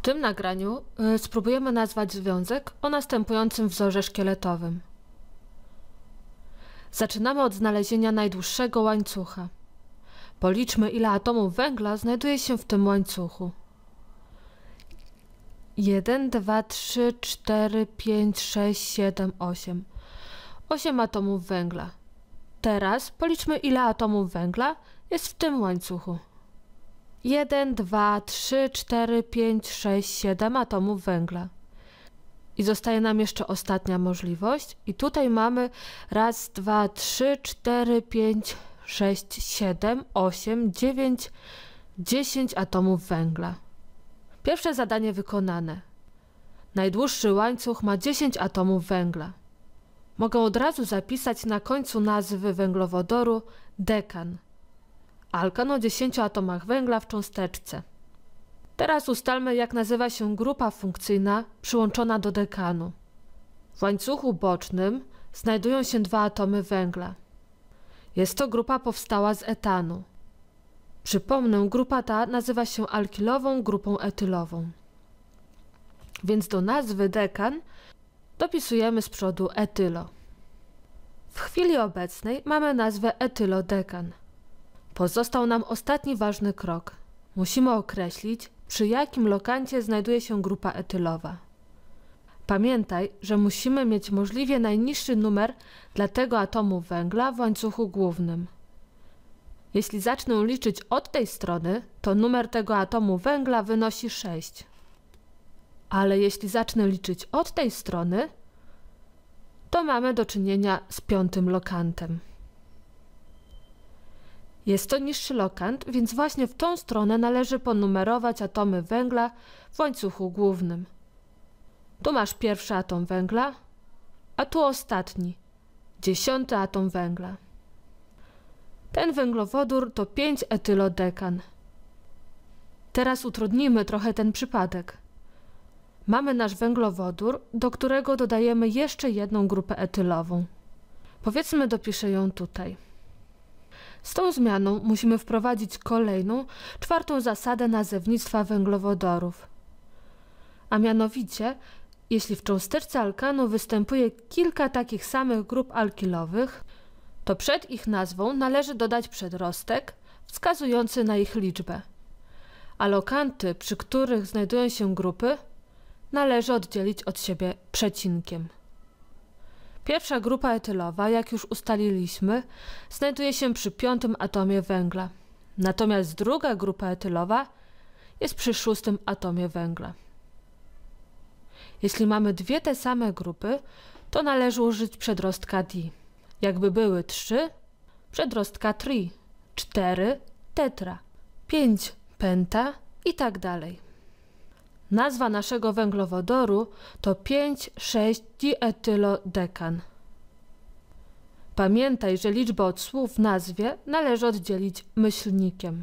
W tym nagraniu y, spróbujemy nazwać związek o następującym wzorze szkieletowym. Zaczynamy od znalezienia najdłuższego łańcucha. Policzmy, ile atomów węgla znajduje się w tym łańcuchu. 1, 2, 3, 4, 5, 6, 7, 8. 8 atomów węgla. Teraz policzmy, ile atomów węgla jest w tym łańcuchu. 1, 2, 3, 4, 5, 6, 7 atomów węgla. I zostaje nam jeszcze ostatnia możliwość. I tutaj mamy raz, dwa, trzy, cztery, pięć, sześć, siedem, osiem, dziewięć, dziesięć atomów węgla. Pierwsze zadanie wykonane. Najdłuższy łańcuch ma 10 atomów węgla. Mogę od razu zapisać na końcu nazwy węglowodoru dekan alkan o 10 atomach węgla w cząsteczce. Teraz ustalmy, jak nazywa się grupa funkcyjna przyłączona do dekanu. W łańcuchu bocznym znajdują się dwa atomy węgla. Jest to grupa powstała z etanu. Przypomnę, grupa ta nazywa się alkilową grupą etylową. Więc do nazwy dekan dopisujemy z przodu etylo. W chwili obecnej mamy nazwę etylodekan. Pozostał nam ostatni ważny krok. Musimy określić, przy jakim lokancie znajduje się grupa etylowa. Pamiętaj, że musimy mieć możliwie najniższy numer dla tego atomu węgla w łańcuchu głównym. Jeśli zacznę liczyć od tej strony, to numer tego atomu węgla wynosi 6. Ale jeśli zacznę liczyć od tej strony, to mamy do czynienia z piątym lokantem. Jest to niższy lokant, więc właśnie w tą stronę należy ponumerować atomy węgla w łańcuchu głównym. Tu masz pierwszy atom węgla, a tu ostatni, dziesiąty atom węgla. Ten węglowodór to 5-etylodekan. Teraz utrudnimy trochę ten przypadek. Mamy nasz węglowodór, do którego dodajemy jeszcze jedną grupę etylową. Powiedzmy dopiszę ją tutaj. Z tą zmianą musimy wprowadzić kolejną, czwartą zasadę nazewnictwa węglowodorów. A mianowicie, jeśli w cząsteczce alkanu występuje kilka takich samych grup alkilowych, to przed ich nazwą należy dodać przedrostek wskazujący na ich liczbę. Alokanty, przy których znajdują się grupy, należy oddzielić od siebie przecinkiem. Pierwsza grupa etylowa, jak już ustaliliśmy, znajduje się przy piątym atomie węgla. Natomiast druga grupa etylowa jest przy szóstym atomie węgla. Jeśli mamy dwie te same grupy, to należy użyć przedrostka di. Jakby były trzy, przedrostka tri, cztery, tetra, pięć, penta i tak dalej. Nazwa naszego węglowodoru to 5,6-dietylodekan. Pamiętaj, że liczbę od słów w nazwie należy oddzielić myślnikiem.